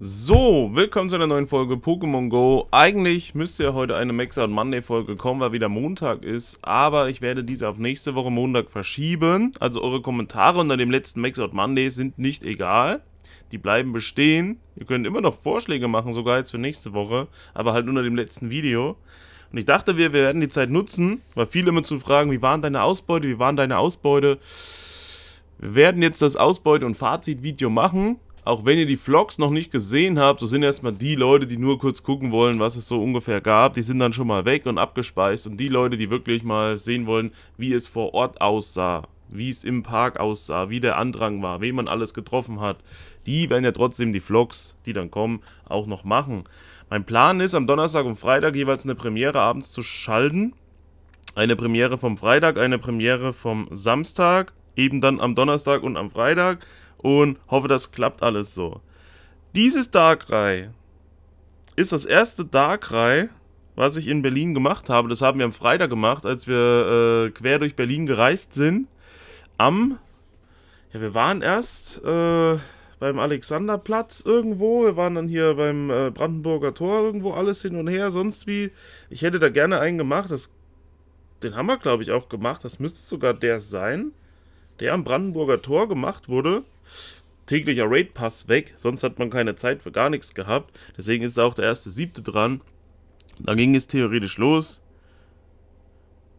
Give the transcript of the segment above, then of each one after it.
So, willkommen zu einer neuen Folge Pokémon Go. Eigentlich müsste ja heute eine Max Out Monday Folge kommen, weil wieder Montag ist, aber ich werde diese auf nächste Woche Montag verschieben. Also eure Kommentare unter dem letzten Max Out Monday sind nicht egal. Die bleiben bestehen. Ihr könnt immer noch Vorschläge machen, sogar jetzt für nächste Woche, aber halt unter dem letzten Video. Und ich dachte, wir, wir werden die Zeit nutzen, weil viele immer zu fragen, wie waren deine Ausbeute, wie waren deine Ausbeute. Wir werden jetzt das Ausbeute- und Fazit-Video machen auch wenn ihr die Vlogs noch nicht gesehen habt, so sind erstmal die Leute, die nur kurz gucken wollen, was es so ungefähr gab, die sind dann schon mal weg und abgespeist. Und die Leute, die wirklich mal sehen wollen, wie es vor Ort aussah, wie es im Park aussah, wie der Andrang war, wen man alles getroffen hat, die werden ja trotzdem die Vlogs, die dann kommen, auch noch machen. Mein Plan ist, am Donnerstag und Freitag jeweils eine Premiere abends zu schalten. Eine Premiere vom Freitag, eine Premiere vom Samstag, eben dann am Donnerstag und am Freitag und hoffe, das klappt alles so. Dieses Darkrai ist das erste Darkrai, was ich in Berlin gemacht habe. Das haben wir am Freitag gemacht, als wir äh, quer durch Berlin gereist sind. Am, ja, wir waren erst äh, beim Alexanderplatz irgendwo. Wir waren dann hier beim äh, Brandenburger Tor irgendwo alles hin und her, sonst wie. Ich hätte da gerne einen gemacht. Das, den haben wir, glaube ich, auch gemacht. Das müsste sogar der sein, der am Brandenburger Tor gemacht wurde täglicher Raid-Pass weg, sonst hat man keine Zeit für gar nichts gehabt. Deswegen ist da auch der erste siebte dran. Dann ging es theoretisch los.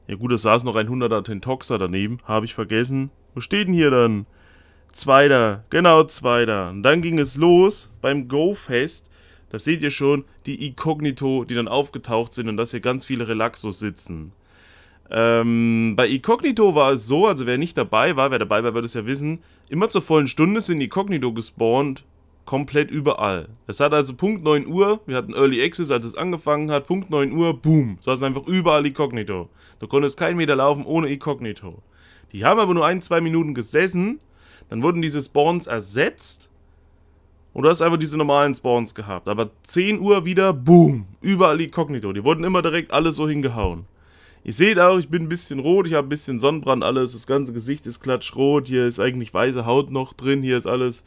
Ja gut, da saß noch ein 100er Tentoxer daneben, habe ich vergessen. Wo steht denn hier dann? Zweiter, genau Zweiter. Und dann ging es los beim Go-Fest. Da seht ihr schon, die Incognito, die dann aufgetaucht sind und dass hier ganz viele Relaxos sitzen. Ähm, bei Incognito war es so, also wer nicht dabei war, wer dabei war, wird es ja wissen, immer zur vollen Stunde sind Incognito gespawnt, komplett überall. Es hat also Punkt 9 Uhr, wir hatten Early Access, als es angefangen hat, Punkt 9 Uhr, boom, saßen einfach überall Incognito. Du konntest keinen Meter laufen ohne Incognito. Die haben aber nur ein, zwei Minuten gesessen, dann wurden diese Spawns ersetzt und du hast einfach diese normalen Spawns gehabt. Aber 10 Uhr wieder, boom, überall Incognito. Die wurden immer direkt alle so hingehauen. Ihr seht auch, ich bin ein bisschen rot, ich habe ein bisschen Sonnenbrand, alles. Das ganze Gesicht ist klatschrot, hier ist eigentlich weiße Haut noch drin, hier ist alles...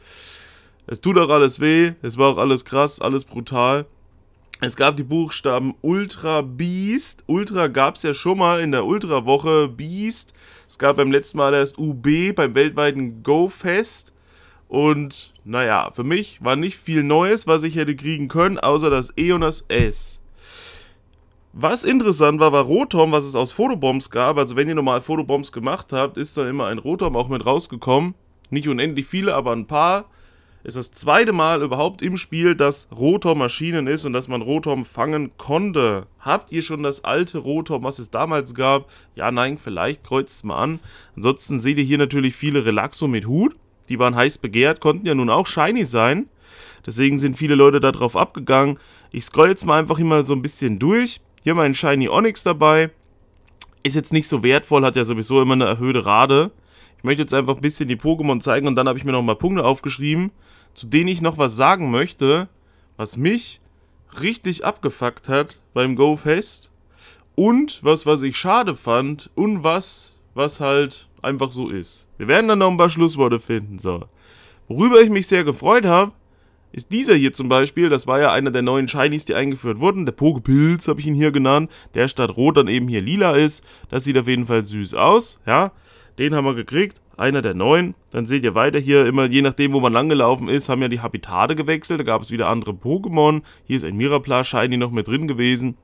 Es tut auch alles weh, es war auch alles krass, alles brutal. Es gab die Buchstaben Ultra Beast. Ultra gab es ja schon mal in der Ultra-Woche Beast. Es gab beim letzten Mal erst UB beim weltweiten Go-Fest. Und naja, für mich war nicht viel Neues, was ich hätte kriegen können, außer das E und das S. Was interessant war, war Rotom, was es aus Fotobombs gab. Also wenn ihr normal Fotobombs gemacht habt, ist da immer ein Rotom auch mit rausgekommen. Nicht unendlich viele, aber ein paar. Ist das zweite Mal überhaupt im Spiel, dass Rotom erschienen ist und dass man Rotom fangen konnte. Habt ihr schon das alte Rotom, was es damals gab? Ja, nein, vielleicht kreuzt es mal an. Ansonsten seht ihr hier natürlich viele Relaxo mit Hut. Die waren heiß begehrt, konnten ja nun auch shiny sein. Deswegen sind viele Leute darauf abgegangen. Ich scroll jetzt mal einfach hier mal so ein bisschen durch. Hier haben wir einen Shiny Onyx dabei. Ist jetzt nicht so wertvoll, hat ja sowieso immer eine erhöhte Rate. Ich möchte jetzt einfach ein bisschen die Pokémon zeigen und dann habe ich mir nochmal Punkte aufgeschrieben, zu denen ich noch was sagen möchte, was mich richtig abgefuckt hat beim Go Fest. Und was, was ich schade fand und was, was halt einfach so ist. Wir werden dann noch ein paar Schlussworte finden, so. Worüber ich mich sehr gefreut habe, ist dieser hier zum Beispiel, das war ja einer der neuen Shinies, die eingeführt wurden, der Pokepilz habe ich ihn hier genannt, der statt rot dann eben hier lila ist, das sieht auf jeden Fall süß aus, ja, den haben wir gekriegt, einer der neuen, dann seht ihr weiter hier immer, je nachdem wo man langgelaufen ist, haben ja die Habitate gewechselt, da gab es wieder andere Pokémon, hier ist ein Miraplar Shiny noch mit drin gewesen,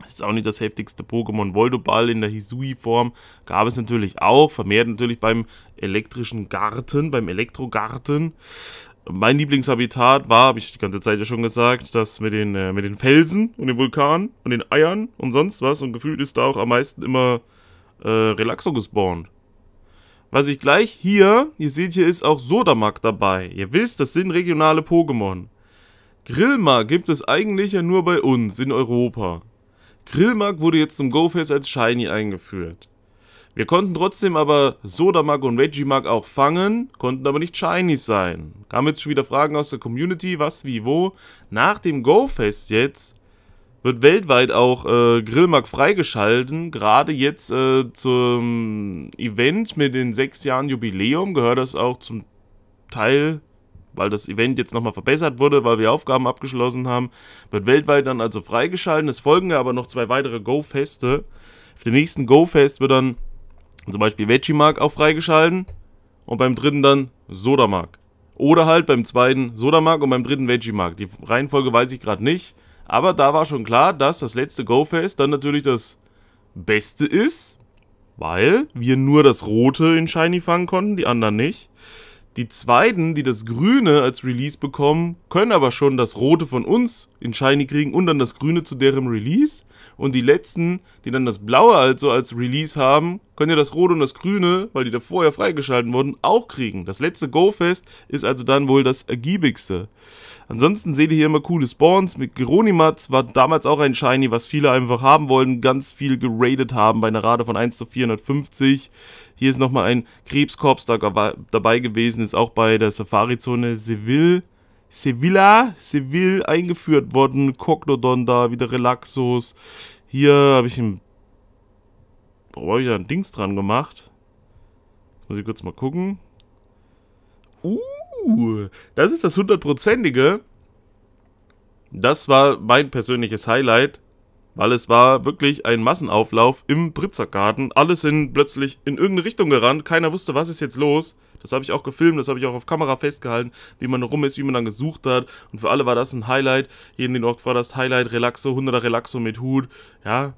das ist auch nicht das heftigste Pokémon. Voldoball in der Hisui-Form gab es natürlich auch, vermehrt natürlich beim elektrischen Garten, beim Elektrogarten. Mein Lieblingshabitat war, habe ich die ganze Zeit ja schon gesagt, das mit den, äh, mit den Felsen und den Vulkanen und den Eiern und sonst was. Und gefühlt ist da auch am meisten immer äh, Relaxo gespawnt. Was ich gleich hier, ihr seht, hier ist auch Sodamak dabei. Ihr wisst, das sind regionale Pokémon. Grillmark gibt es eigentlich ja nur bei uns, in Europa. Grillmark wurde jetzt zum GoFest als Shiny eingeführt. Wir konnten trotzdem aber Sodamag und Regimag auch fangen, konnten aber nicht shiny sein. Kamen jetzt schon wieder Fragen aus der Community, was, wie, wo. Nach dem Go-Fest jetzt wird weltweit auch äh, Grillmark freigeschalten. Gerade jetzt äh, zum Event mit den sechs Jahren Jubiläum gehört das auch zum Teil, weil das Event jetzt nochmal verbessert wurde, weil wir Aufgaben abgeschlossen haben, wird weltweit dann also freigeschalten. Es folgen ja aber noch zwei weitere Go-Feste. Auf dem nächsten Go-Fest wird dann zum Beispiel Veggie-Mark auch freigeschalten und beim dritten dann Sodamark. Oder halt beim zweiten Sodamark und beim dritten Veggie-Mark. Die Reihenfolge weiß ich gerade nicht. Aber da war schon klar, dass das letzte Go-Fest dann natürlich das Beste ist, weil wir nur das Rote in Shiny fangen konnten, die anderen nicht. Die zweiten, die das Grüne als Release bekommen, können aber schon das Rote von uns in Shiny kriegen und dann das Grüne zu deren Release. Und die letzten, die dann das Blaue also als Release haben, können ja das Rote und das Grüne, weil die da vorher freigeschalten wurden, auch kriegen. Das letzte Go-Fest ist also dann wohl das ergiebigste. Ansonsten seht ihr hier immer coole Spawns. Mit Geronimatz war damals auch ein Shiny, was viele einfach haben wollten, ganz viel geradet haben bei einer Rate von 1 zu 450. Hier ist nochmal ein Krebskorps dabei gewesen, ist auch bei der Safari-Zone Seville. Sevilla, Seville eingeführt worden. Cognodon da, wieder Relaxos. Hier habe ich ein... Warum habe ich da ein Dings dran gemacht? Jetzt muss ich kurz mal gucken. Uh, das ist das hundertprozentige. Das war mein persönliches Highlight, weil es war wirklich ein Massenauflauf im Britzergarten. Alle sind plötzlich in irgendeine Richtung gerannt, keiner wusste, was ist jetzt los. Das habe ich auch gefilmt, das habe ich auch auf Kamera festgehalten, wie man rum ist, wie man dann gesucht hat. Und für alle war das ein Highlight. Jeden, den du auch gefragt hast, Highlight, Relaxo, 100er Relaxo mit Hut. Ja,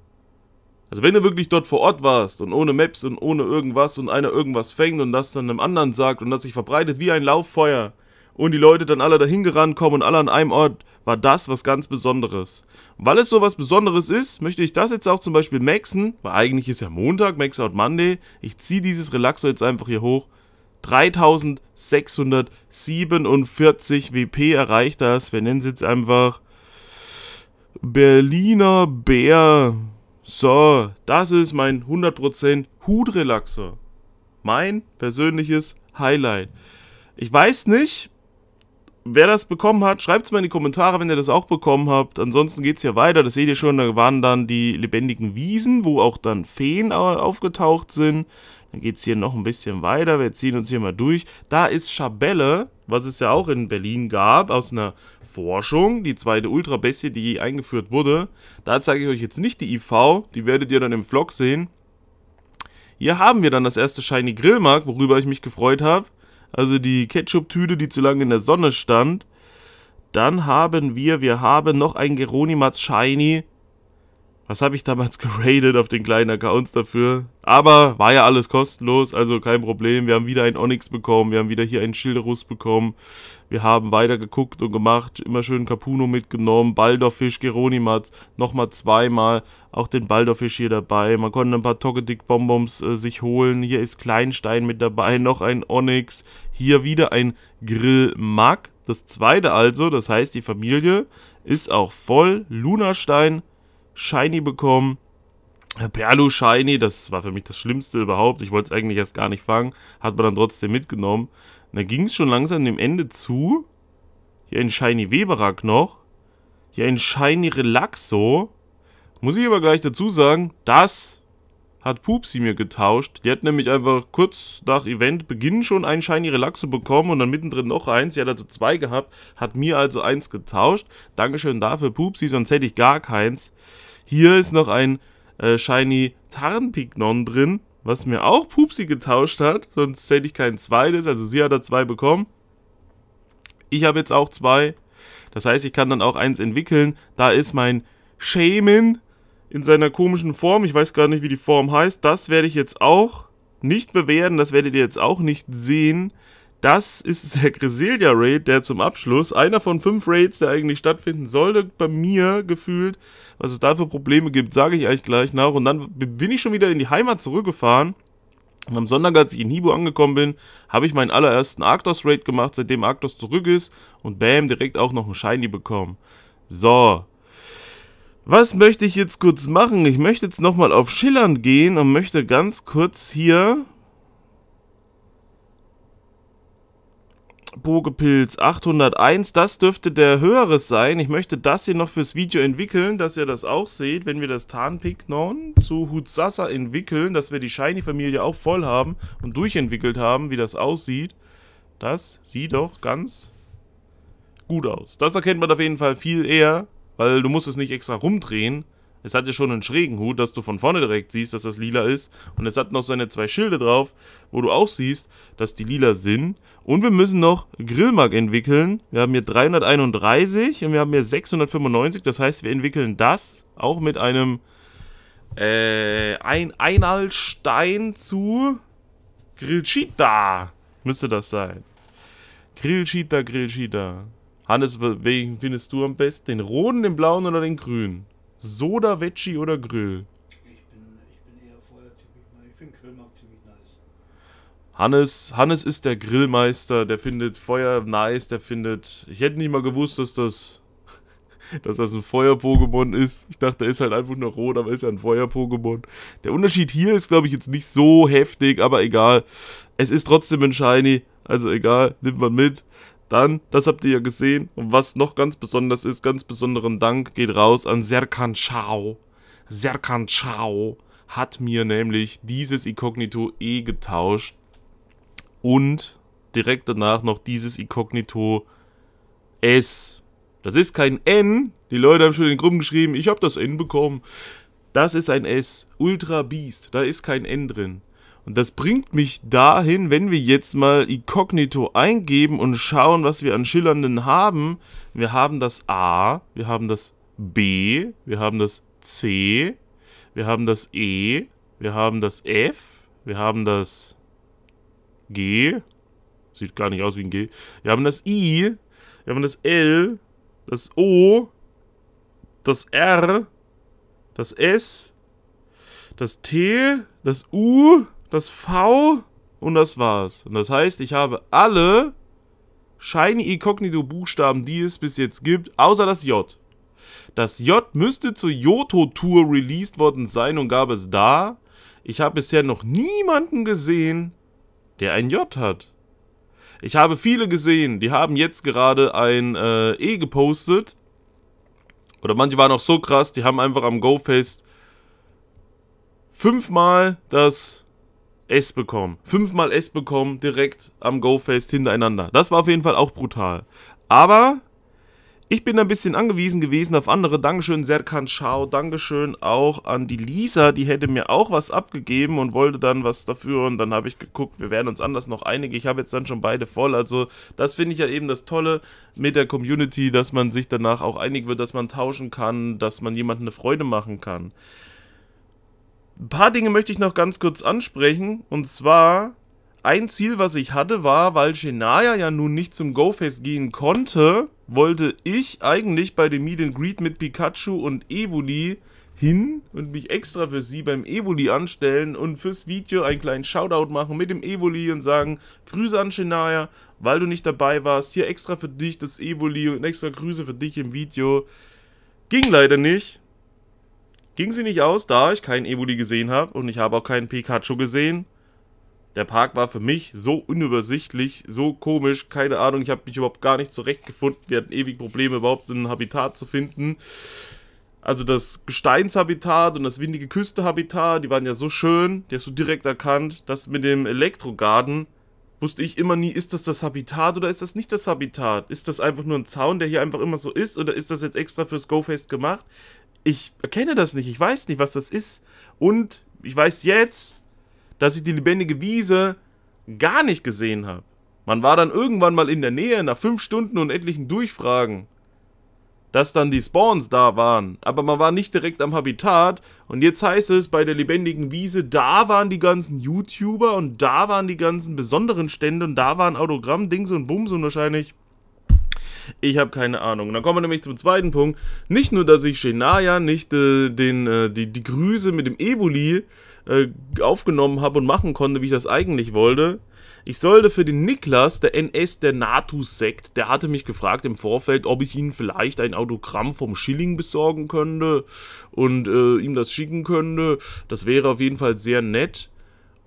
also wenn du wirklich dort vor Ort warst und ohne Maps und ohne irgendwas und einer irgendwas fängt und das dann einem anderen sagt und das sich verbreitet wie ein Lauffeuer und die Leute dann alle dahin gerannt kommen und alle an einem Ort, war das was ganz Besonderes. Und weil es so was Besonderes ist, möchte ich das jetzt auch zum Beispiel maxen, weil eigentlich ist ja Montag, Max Out Monday, ich ziehe dieses Relaxo jetzt einfach hier hoch 3647 WP erreicht das. Wir nennen es jetzt einfach Berliner Bär. So, das ist mein 100% Hutrelaxer. Mein persönliches Highlight. Ich weiß nicht, wer das bekommen hat, schreibt es mal in die Kommentare, wenn ihr das auch bekommen habt. Ansonsten geht es hier weiter. Das seht ihr schon, da waren dann die lebendigen Wiesen, wo auch dann Feen aufgetaucht sind. Dann geht es hier noch ein bisschen weiter. Wir ziehen uns hier mal durch. Da ist Schabelle, was es ja auch in Berlin gab, aus einer Forschung. Die zweite ultra Ultrabestie, die eingeführt wurde. Da zeige ich euch jetzt nicht die IV. Die werdet ihr dann im Vlog sehen. Hier haben wir dann das erste Shiny Grillmark, worüber ich mich gefreut habe also die Ketchup-Tüte, die zu lange in der Sonne stand. Dann haben wir, wir haben noch ein Geronimats Shiny was habe ich damals geradet auf den kleinen Accounts dafür? Aber war ja alles kostenlos, also kein Problem. Wir haben wieder ein Onyx bekommen, wir haben wieder hier einen Schilderus bekommen. Wir haben weiter geguckt und gemacht, immer schön Capuno mitgenommen, Baldorfisch, Geronimatz, nochmal zweimal. Auch den Baldorfisch hier dabei. Man konnte ein paar Toggedick bonbons äh, sich holen. Hier ist Kleinstein mit dabei, noch ein Onyx. Hier wieder ein Grillmark. Das zweite also, das heißt die Familie ist auch voll. Lunastein, Shiny bekommen. Äh, Perlu Shiny, das war für mich das Schlimmste überhaupt. Ich wollte es eigentlich erst gar nicht fangen. Hat man dann trotzdem mitgenommen. Und dann ging es schon langsam dem Ende zu. Hier ein Shiny Weberak noch. Hier ein Shiny Relaxo. Muss ich aber gleich dazu sagen, das hat Pupsi mir getauscht. Die hat nämlich einfach kurz nach Eventbeginn schon einen Shiny Relaxo bekommen und dann mittendrin noch eins. Sie hat also zwei gehabt, hat mir also eins getauscht. Dankeschön dafür, Pupsi, sonst hätte ich gar keins. Hier ist noch ein äh, Shiny Tarnpignon drin, was mir auch Pupsi getauscht hat. Sonst hätte ich kein zweites, also sie hat da zwei bekommen. Ich habe jetzt auch zwei. Das heißt, ich kann dann auch eins entwickeln. Da ist mein Shaman in seiner komischen Form. Ich weiß gar nicht, wie die Form heißt. Das werde ich jetzt auch nicht bewerten. Das werdet ihr jetzt auch nicht sehen. Das ist der Griselia Raid, der zum Abschluss, einer von fünf Raids, der eigentlich stattfinden sollte, bei mir gefühlt. Was es da für Probleme gibt, sage ich euch gleich nach. Und dann bin ich schon wieder in die Heimat zurückgefahren. Und am Sonntag, als ich in Hibu angekommen bin, habe ich meinen allerersten Arctos Raid gemacht, seitdem Arctos zurück ist. Und bam, direkt auch noch einen Shiny bekommen. So, was möchte ich jetzt kurz machen? Ich möchte jetzt nochmal auf Schillern gehen und möchte ganz kurz hier... Bogepilz 801, das dürfte der höhere sein. Ich möchte das hier noch fürs Video entwickeln, dass ihr das auch seht, wenn wir das Tarnpignon zu Hutsasa entwickeln, dass wir die Shiny-Familie auch voll haben und durchentwickelt haben, wie das aussieht. Das sieht doch ganz gut aus. Das erkennt man auf jeden Fall viel eher, weil du musst es nicht extra rumdrehen. Es hat ja schon einen schrägen Hut, dass du von vorne direkt siehst, dass das lila ist. Und es hat noch seine zwei Schilde drauf, wo du auch siehst, dass die lila sind. Und wir müssen noch Grillmark entwickeln. Wir haben hier 331 und wir haben hier 695. Das heißt, wir entwickeln das auch mit einem äh, ein Einalstein zu Grillchita. Müsste das sein. Grillchita, Grillchita. Hannes, welchen findest du am besten? Den roten, den blauen oder den grünen? Soda, Veggie oder Grill? Ich bin, ich bin eher Feuertyp. Ich finde Grillmarkt ziemlich nice. Hannes, Hannes ist der Grillmeister. Der findet Feuer nice. Der findet. Ich hätte nicht mal gewusst, dass das. dass das ein Feuer-Pokémon ist. Ich dachte, er ist halt einfach nur rot, aber ist ja ein Feuer-Pokémon. Der Unterschied hier ist, glaube ich, jetzt nicht so heftig, aber egal. Es ist trotzdem ein Shiny. Also egal, nimmt man mit. Dann, das habt ihr ja gesehen. Und was noch ganz besonders ist, ganz besonderen Dank geht raus an Serkan Chao. Serkan Chao hat mir nämlich dieses Incognito E getauscht. Und direkt danach noch dieses Incognito S. Das ist kein N. Die Leute haben schon in den Gruppen geschrieben, ich habe das N bekommen. Das ist ein S. Ultra Beast. Da ist kein N drin. Und das bringt mich dahin, wenn wir jetzt mal Inkognito eingeben und schauen, was wir an Schillernden haben. Wir haben das A, wir haben das B, wir haben das C, wir haben das E, wir haben das F, wir haben das G. Sieht gar nicht aus wie ein G. Wir haben das I, wir haben das L, das O, das R, das S, das T, das U, das V und das war's. Und das heißt, ich habe alle Shiny Incognito Buchstaben, die es bis jetzt gibt, außer das J. Das J müsste zur Yoto Tour released worden sein und gab es da. Ich habe bisher noch niemanden gesehen, der ein J hat. Ich habe viele gesehen, die haben jetzt gerade ein äh, E gepostet. Oder manche waren auch so krass, die haben einfach am GoFest fünfmal das S bekommen. Fünfmal S bekommen, direkt am Go-Fest hintereinander. Das war auf jeden Fall auch brutal. Aber ich bin ein bisschen angewiesen gewesen auf andere. Dankeschön, Serkan Ciao. Dankeschön auch an die Lisa. Die hätte mir auch was abgegeben und wollte dann was dafür. Und dann habe ich geguckt, wir werden uns anders noch einige. Ich habe jetzt dann schon beide voll. Also, das finde ich ja eben das Tolle mit der Community, dass man sich danach auch einig wird, dass man tauschen kann, dass man jemandem eine Freude machen kann. Ein paar Dinge möchte ich noch ganz kurz ansprechen. Und zwar, ein Ziel, was ich hatte, war, weil Shenaya ja nun nicht zum GoFest gehen konnte, wollte ich eigentlich bei dem Meet and Greet mit Pikachu und Evoli hin und mich extra für sie beim Evoli anstellen und fürs Video einen kleinen Shoutout machen mit dem Evoli und sagen, Grüße an Shenaya, weil du nicht dabei warst, hier extra für dich das Evoli und extra Grüße für dich im Video. Ging leider nicht, Ging sie nicht aus, da ich keinen Evoli gesehen habe und ich habe auch keinen Pikachu gesehen. Der Park war für mich so unübersichtlich, so komisch, keine Ahnung, ich habe mich überhaupt gar nicht zurechtgefunden. Wir hatten ewig Probleme, überhaupt ein Habitat zu finden. Also das Gesteinshabitat und das windige Küstehabitat, die waren ja so schön, die hast du direkt erkannt. Das mit dem Elektrogarten wusste ich immer nie, ist das das Habitat oder ist das nicht das Habitat? Ist das einfach nur ein Zaun, der hier einfach immer so ist oder ist das jetzt extra fürs GoFest gemacht? ich erkenne das nicht, ich weiß nicht, was das ist. Und ich weiß jetzt, dass ich die lebendige Wiese gar nicht gesehen habe. Man war dann irgendwann mal in der Nähe, nach fünf Stunden und etlichen Durchfragen, dass dann die Spawns da waren. Aber man war nicht direkt am Habitat. Und jetzt heißt es, bei der lebendigen Wiese, da waren die ganzen YouTuber und da waren die ganzen besonderen Stände und da waren Autogramm, Dings und Bums und wahrscheinlich ich habe keine Ahnung. Und dann kommen wir nämlich zum zweiten Punkt. Nicht nur, dass ich Shenaya nicht äh, den, äh, die, die Grüße mit dem Eboli äh, aufgenommen habe und machen konnte, wie ich das eigentlich wollte. Ich sollte für den Niklas, der NS der NATO-Sekt, der hatte mich gefragt im Vorfeld, ob ich ihm vielleicht ein Autogramm vom Schilling besorgen könnte und äh, ihm das schicken könnte. Das wäre auf jeden Fall sehr nett.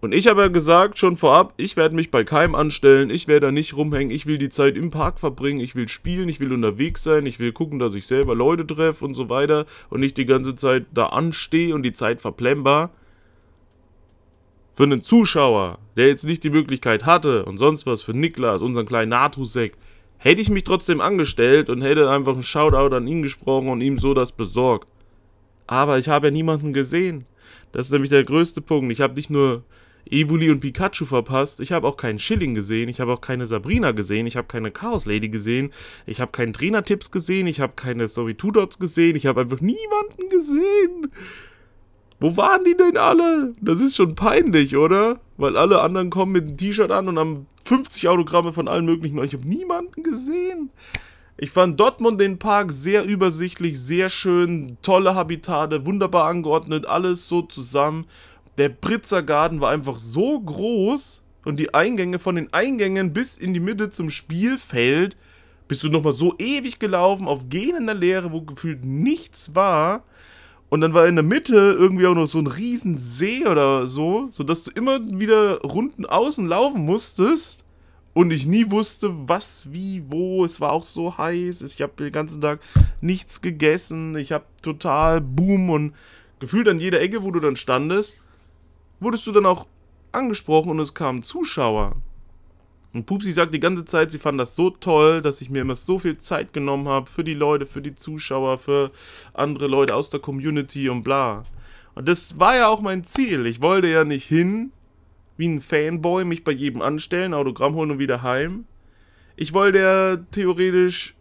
Und ich habe ja gesagt, schon vorab, ich werde mich bei keinem anstellen, ich werde da nicht rumhängen, ich will die Zeit im Park verbringen, ich will spielen, ich will unterwegs sein, ich will gucken, dass ich selber Leute treffe und so weiter und nicht die ganze Zeit da anstehe und die Zeit verplemper. Für einen Zuschauer, der jetzt nicht die Möglichkeit hatte und sonst was, für Niklas, unseren kleinen Natusek, hätte ich mich trotzdem angestellt und hätte einfach einen Shoutout an ihn gesprochen und ihm so das besorgt. Aber ich habe ja niemanden gesehen. Das ist nämlich der größte Punkt. Ich habe nicht nur Evoli und Pikachu verpasst. Ich habe auch keinen Schilling gesehen. Ich habe auch keine Sabrina gesehen. Ich habe keine Chaos Lady gesehen. Ich habe keinen Trainertipps gesehen. Ich habe keine Sorry Two Dots gesehen. Ich habe einfach niemanden gesehen. Wo waren die denn alle? Das ist schon peinlich, oder? Weil alle anderen kommen mit einem T-Shirt an und haben 50 Autogramme von allen möglichen. Ich habe niemanden gesehen. Ich fand Dortmund den Park sehr übersichtlich, sehr schön, tolle Habitate, wunderbar angeordnet, alles so zusammen der Britzer war einfach so groß und die Eingänge von den Eingängen bis in die Mitte zum Spielfeld bist du nochmal so ewig gelaufen auf gehender Leere, wo gefühlt nichts war. Und dann war in der Mitte irgendwie auch noch so ein See oder so, sodass du immer wieder runden außen laufen musstest und ich nie wusste, was, wie, wo. Es war auch so heiß, ich habe den ganzen Tag nichts gegessen, ich habe total Boom und gefühlt an jeder Ecke, wo du dann standest, wurdest du dann auch angesprochen und es kamen Zuschauer. Und Pupsi sagt die ganze Zeit, sie fand das so toll, dass ich mir immer so viel Zeit genommen habe für die Leute, für die Zuschauer, für andere Leute aus der Community und bla. Und das war ja auch mein Ziel. Ich wollte ja nicht hin, wie ein Fanboy, mich bei jedem anstellen, Autogramm holen und wieder heim. Ich wollte ja theoretisch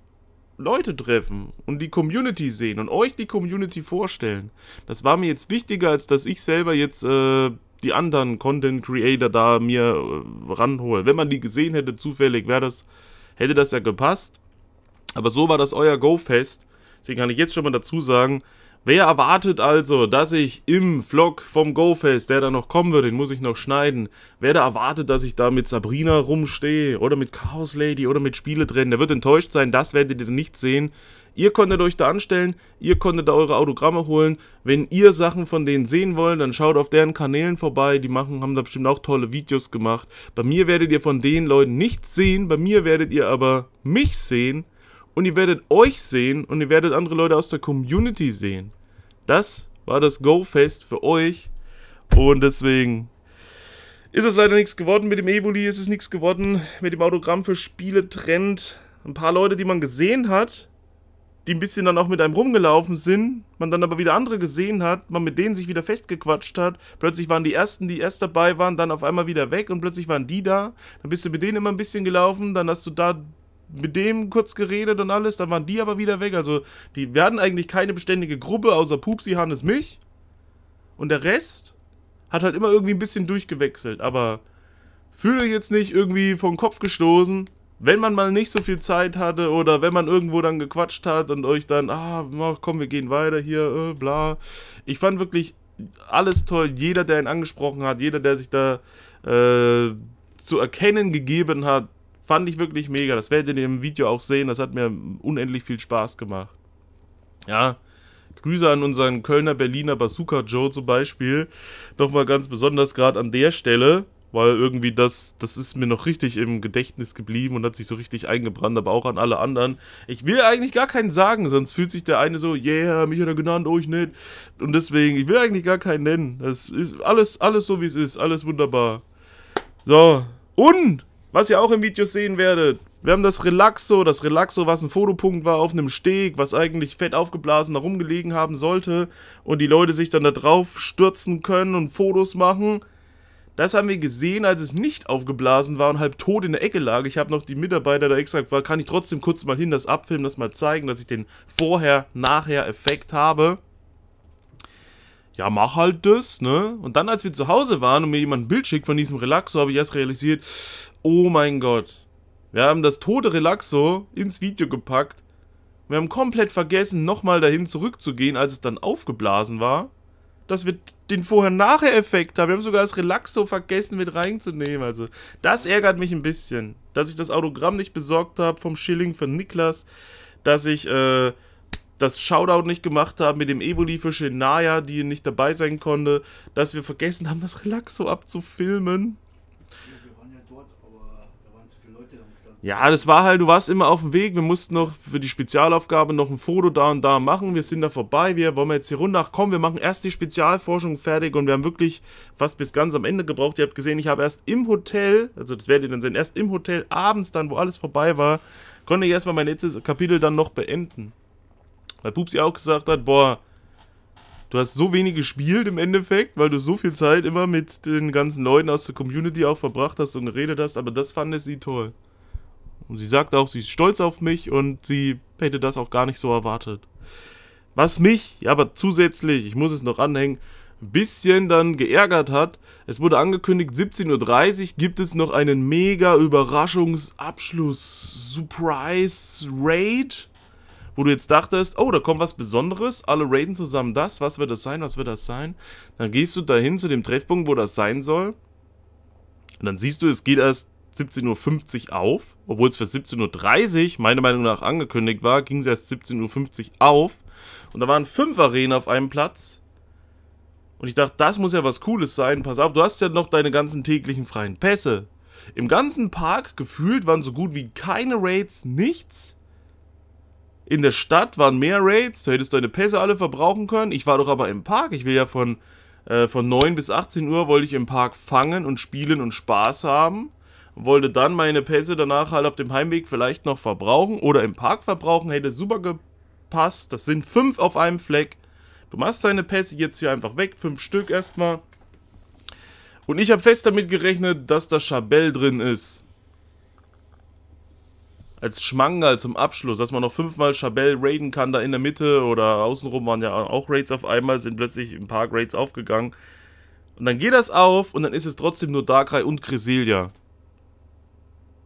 Leute treffen und die Community sehen und euch die Community vorstellen. Das war mir jetzt wichtiger, als dass ich selber jetzt äh, die anderen Content Creator da mir äh, ranhole. Wenn man die gesehen hätte, zufällig, wäre das, hätte das ja gepasst. Aber so war das euer Go-Fest. Deswegen kann ich jetzt schon mal dazu sagen, Wer erwartet also, dass ich im Vlog vom GoFest, der da noch kommen wird, den muss ich noch schneiden, wer da erwartet, dass ich da mit Sabrina rumstehe oder mit Chaos Lady oder mit Spiele drin, der wird enttäuscht sein, das werdet ihr nicht sehen. Ihr konntet euch da anstellen, ihr konntet da eure Autogramme holen. Wenn ihr Sachen von denen sehen wollt, dann schaut auf deren Kanälen vorbei. Die machen, haben da bestimmt auch tolle Videos gemacht. Bei mir werdet ihr von den Leuten nichts sehen, bei mir werdet ihr aber mich sehen und ihr werdet euch sehen und ihr werdet andere Leute aus der Community sehen. Das war das Go-Fest für euch. Und deswegen ist es leider nichts geworden mit dem Evoli, ist es nichts geworden mit dem Autogramm für Spiele Trend. Ein paar Leute, die man gesehen hat, die ein bisschen dann auch mit einem rumgelaufen sind, man dann aber wieder andere gesehen hat, man mit denen sich wieder festgequatscht hat. Plötzlich waren die ersten, die erst dabei waren, dann auf einmal wieder weg und plötzlich waren die da. Dann bist du mit denen immer ein bisschen gelaufen, dann hast du da mit dem kurz geredet und alles, dann waren die aber wieder weg. Also die werden eigentlich keine beständige Gruppe, außer Pupsi, Hannes, mich. Und der Rest hat halt immer irgendwie ein bisschen durchgewechselt. Aber fühle euch jetzt nicht irgendwie vom Kopf gestoßen, wenn man mal nicht so viel Zeit hatte oder wenn man irgendwo dann gequatscht hat und euch dann, ah, komm, wir gehen weiter hier, äh, bla. Ich fand wirklich alles toll. Jeder, der ihn angesprochen hat, jeder, der sich da äh, zu erkennen gegeben hat, Fand ich wirklich mega. Das werdet ihr im Video auch sehen. Das hat mir unendlich viel Spaß gemacht. Ja, Grüße an unseren Kölner Berliner Bazooka Joe zum Beispiel. Nochmal ganz besonders gerade an der Stelle, weil irgendwie das, das ist mir noch richtig im Gedächtnis geblieben und hat sich so richtig eingebrannt, aber auch an alle anderen. Ich will eigentlich gar keinen sagen, sonst fühlt sich der eine so, yeah, mich hat er genannt, oh ich nicht. Und deswegen, ich will eigentlich gar keinen nennen. Das ist alles, alles so wie es ist, alles wunderbar. So. Und was ihr auch im Video sehen werdet, wir haben das Relaxo, das Relaxo, was ein Fotopunkt war auf einem Steg, was eigentlich fett aufgeblasen herumgelegen haben sollte und die Leute sich dann da drauf stürzen können und Fotos machen. Das haben wir gesehen, als es nicht aufgeblasen war und halb tot in der Ecke lag. Ich habe noch die Mitarbeiter da extra gefragt, kann ich trotzdem kurz mal hin das abfilmen, das mal zeigen, dass ich den Vorher-Nachher-Effekt habe ja, mach halt das, ne? Und dann, als wir zu Hause waren und mir jemand ein Bild schickt von diesem Relaxo, habe ich erst realisiert, oh mein Gott. Wir haben das tote Relaxo ins Video gepackt. Wir haben komplett vergessen, nochmal dahin zurückzugehen, als es dann aufgeblasen war. Dass wir den Vorher-Nachher-Effekt haben. Wir haben sogar das Relaxo vergessen mit reinzunehmen. Also, das ärgert mich ein bisschen. Dass ich das Autogramm nicht besorgt habe vom Schilling von Niklas. Dass ich, äh, das Shoutout nicht gemacht haben mit dem Eboli für Shinaya, die nicht dabei sein konnte, dass wir vergessen haben, das Relaxo abzufilmen. Ja, das war halt, du warst immer auf dem Weg. Wir mussten noch für die Spezialaufgabe noch ein Foto da und da machen. Wir sind da vorbei. Wir wollen jetzt hier runter. Ach komm, wir machen erst die Spezialforschung fertig und wir haben wirklich fast bis ganz am Ende gebraucht. Ihr habt gesehen, ich habe erst im Hotel, also das werdet ihr dann sehen, erst im Hotel abends dann, wo alles vorbei war, konnte ich erstmal mein letztes Kapitel dann noch beenden. Weil Pupsi auch gesagt hat, boah, du hast so wenig gespielt im Endeffekt, weil du so viel Zeit immer mit den ganzen Leuten aus der Community auch verbracht hast und geredet hast, aber das fand sie toll. Und sie sagt auch, sie ist stolz auf mich und sie hätte das auch gar nicht so erwartet. Was mich, ja, aber zusätzlich, ich muss es noch anhängen, ein bisschen dann geärgert hat. Es wurde angekündigt, 17.30 Uhr gibt es noch einen mega Überraschungsabschluss-Surprise-Raid wo du jetzt dachtest, oh, da kommt was Besonderes, alle raiden zusammen das, was wird das sein, was wird das sein? Dann gehst du dahin zu dem Treffpunkt, wo das sein soll. Und dann siehst du, es geht erst 17.50 Uhr auf, obwohl es für 17.30 Uhr meiner Meinung nach angekündigt war, ging es erst 17.50 Uhr auf. Und da waren fünf Arenen auf einem Platz. Und ich dachte, das muss ja was Cooles sein. Pass auf, du hast ja noch deine ganzen täglichen freien Pässe. Im ganzen Park gefühlt waren so gut wie keine Raids, nichts in der Stadt waren mehr Raids, da hättest du deine Pässe alle verbrauchen können. Ich war doch aber im Park. Ich will ja von, äh, von 9 bis 18 Uhr wollte ich im Park fangen und spielen und Spaß haben. Wollte dann meine Pässe danach halt auf dem Heimweg vielleicht noch verbrauchen oder im Park verbrauchen, hätte super gepasst. Das sind fünf auf einem Fleck. Du machst deine Pässe jetzt hier einfach weg, fünf Stück erstmal. Und ich habe fest damit gerechnet, dass das Chabelle drin ist als Schmangal zum Abschluss, dass man noch fünfmal Chabelle raiden kann da in der Mitte oder außenrum waren ja auch Raids auf einmal, sind plötzlich ein paar Raids aufgegangen. Und dann geht das auf und dann ist es trotzdem nur Darkrai und Cresselia.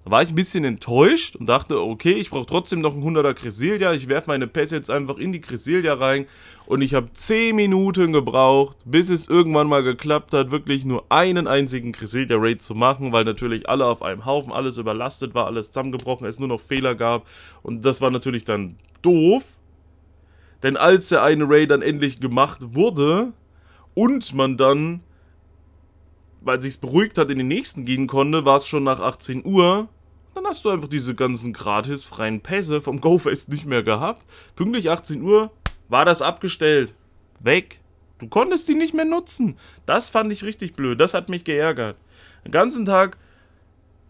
Da war ich ein bisschen enttäuscht und dachte, okay, ich brauche trotzdem noch einen 100er Cresselia. Ich werfe meine Pässe jetzt einfach in die Cresselia rein. Und ich habe 10 Minuten gebraucht, bis es irgendwann mal geklappt hat, wirklich nur einen einzigen Cresselia-Raid zu machen, weil natürlich alle auf einem Haufen, alles überlastet war, alles zusammengebrochen, es nur noch Fehler gab. Und das war natürlich dann doof. Denn als der eine Raid dann endlich gemacht wurde und man dann weil sich's beruhigt hat, in den nächsten gehen konnte, war es schon nach 18 Uhr dann hast du einfach diese ganzen gratis freien Pässe vom GoFest nicht mehr gehabt. Pünktlich 18 Uhr war das abgestellt. Weg. Du konntest die nicht mehr nutzen. Das fand ich richtig blöd. Das hat mich geärgert. Den ganzen Tag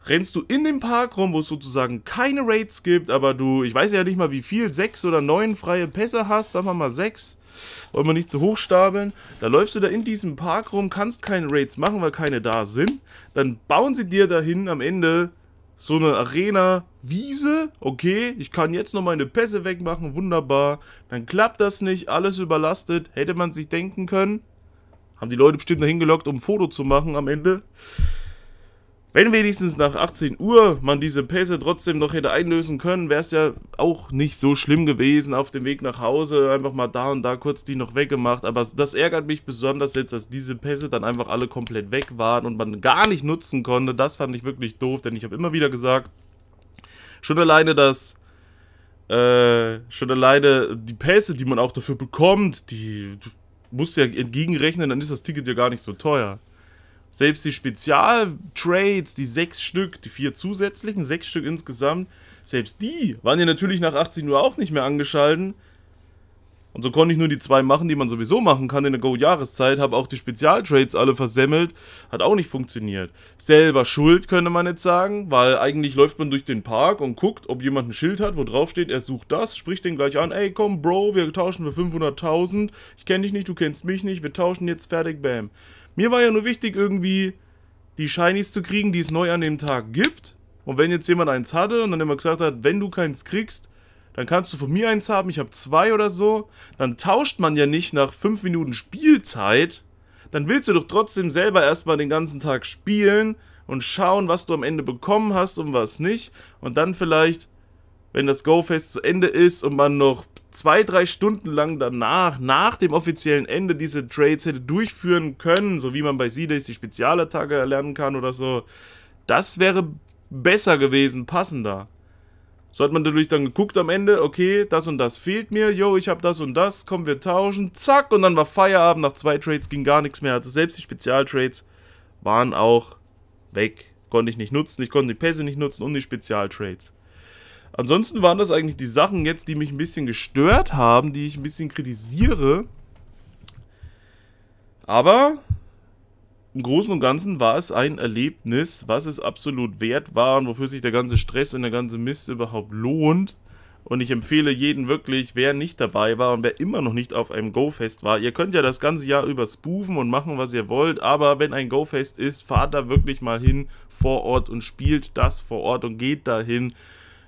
rennst du in dem Park rum, wo es sozusagen keine Raids gibt, aber du, ich weiß ja nicht mal wie viel, sechs oder neun freie Pässe hast, sagen wir mal sechs. Wollen wir nicht zu hoch stapeln? Da läufst du da in diesem Park rum, kannst keine Raids machen, weil keine da sind. Dann bauen sie dir dahin am Ende so eine Arena, Wiese, okay, ich kann jetzt noch meine Pässe wegmachen, wunderbar. Dann klappt das nicht, alles überlastet, hätte man sich denken können. Haben die Leute bestimmt dahin gelockt, um ein Foto zu machen am Ende. Wenn wenigstens nach 18 Uhr man diese Pässe trotzdem noch hätte einlösen können, wäre es ja auch nicht so schlimm gewesen auf dem Weg nach Hause. Einfach mal da und da kurz die noch weggemacht. Aber das ärgert mich besonders jetzt, dass diese Pässe dann einfach alle komplett weg waren und man gar nicht nutzen konnte. Das fand ich wirklich doof, denn ich habe immer wieder gesagt, schon alleine das... Äh, schon alleine die Pässe, die man auch dafür bekommt, die muss ja entgegenrechnen, dann ist das Ticket ja gar nicht so teuer. Selbst die Spezial-Trades, die sechs Stück, die vier zusätzlichen, sechs Stück insgesamt, selbst die waren ja natürlich nach 18 Uhr auch nicht mehr angeschalten. Und so konnte ich nur die zwei machen, die man sowieso machen kann in der Go-Jahreszeit. Habe auch die Spezialtrades alle versemmelt. Hat auch nicht funktioniert. Selber schuld, könnte man jetzt sagen, weil eigentlich läuft man durch den Park und guckt, ob jemand ein Schild hat, wo drauf steht, er sucht das, spricht den gleich an. Ey, komm, Bro, wir tauschen für 500.000. Ich kenne dich nicht, du kennst mich nicht. Wir tauschen jetzt fertig, bam. Mir war ja nur wichtig, irgendwie die Shinies zu kriegen, die es neu an dem Tag gibt. Und wenn jetzt jemand eins hatte und dann immer gesagt hat, wenn du keins kriegst, dann kannst du von mir eins haben, ich habe zwei oder so. Dann tauscht man ja nicht nach fünf Minuten Spielzeit. Dann willst du doch trotzdem selber erstmal den ganzen Tag spielen und schauen, was du am Ende bekommen hast und was nicht. Und dann vielleicht, wenn das Go-Fest zu Ende ist und man noch zwei, drei Stunden lang danach, nach dem offiziellen Ende, diese Trades hätte durchführen können, so wie man bei Seedays die Spezialattacke erlernen kann oder so. Das wäre besser gewesen, passender. So hat man natürlich dann geguckt am Ende, okay, das und das fehlt mir, yo, ich habe das und das, komm, wir tauschen, zack, und dann war Feierabend, nach zwei Trades ging gar nichts mehr, also selbst die Spezialtrades waren auch weg, konnte ich nicht nutzen, ich konnte die Pässe nicht nutzen und die Spezialtrades. Ansonsten waren das eigentlich die Sachen jetzt, die mich ein bisschen gestört haben, die ich ein bisschen kritisiere. Aber im Großen und Ganzen war es ein Erlebnis, was es absolut wert war und wofür sich der ganze Stress und der ganze Mist überhaupt lohnt. Und ich empfehle jeden wirklich, wer nicht dabei war und wer immer noch nicht auf einem Go-Fest war. Ihr könnt ja das ganze Jahr über spoofen und machen, was ihr wollt, aber wenn ein Go-Fest ist, fahrt da wirklich mal hin vor Ort und spielt das vor Ort und geht dahin.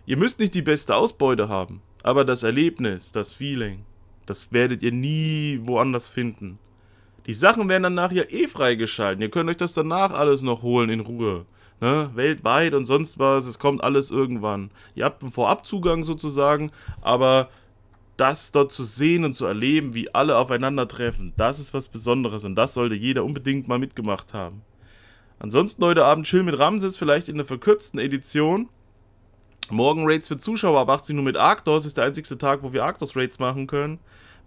Ihr müsst nicht die beste Ausbeute haben, aber das Erlebnis, das Feeling, das werdet ihr nie woanders finden. Die Sachen werden dann nachher eh freigeschalten. Ihr könnt euch das danach alles noch holen in Ruhe. Ne? Weltweit und sonst was, es kommt alles irgendwann. Ihr habt einen Vorabzugang sozusagen, aber das dort zu sehen und zu erleben, wie alle aufeinandertreffen, das ist was Besonderes und das sollte jeder unbedingt mal mitgemacht haben. Ansonsten heute Abend Chill mit Ramses, vielleicht in der verkürzten Edition. Morgen Raids für Zuschauer ab 18 Uhr mit Arctos, ist der einzige Tag, wo wir Arctos Raids machen können.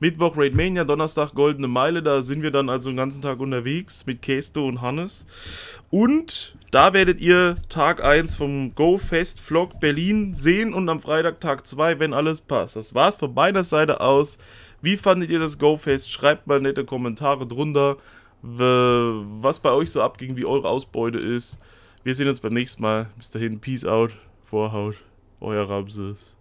Mittwoch Raidmania, Donnerstag Goldene Meile. Da sind wir dann also den ganzen Tag unterwegs mit Kesto und Hannes. Und da werdet ihr Tag 1 vom GoFest Vlog Berlin sehen und am Freitag Tag 2, wenn alles passt. Das war's von meiner Seite aus. Wie fandet ihr das GoFest? Schreibt mal nette Kommentare drunter, was bei euch so abging, wie eure Ausbeute ist. Wir sehen uns beim nächsten Mal. Bis dahin, Peace out, Vorhaut, euer Ramses.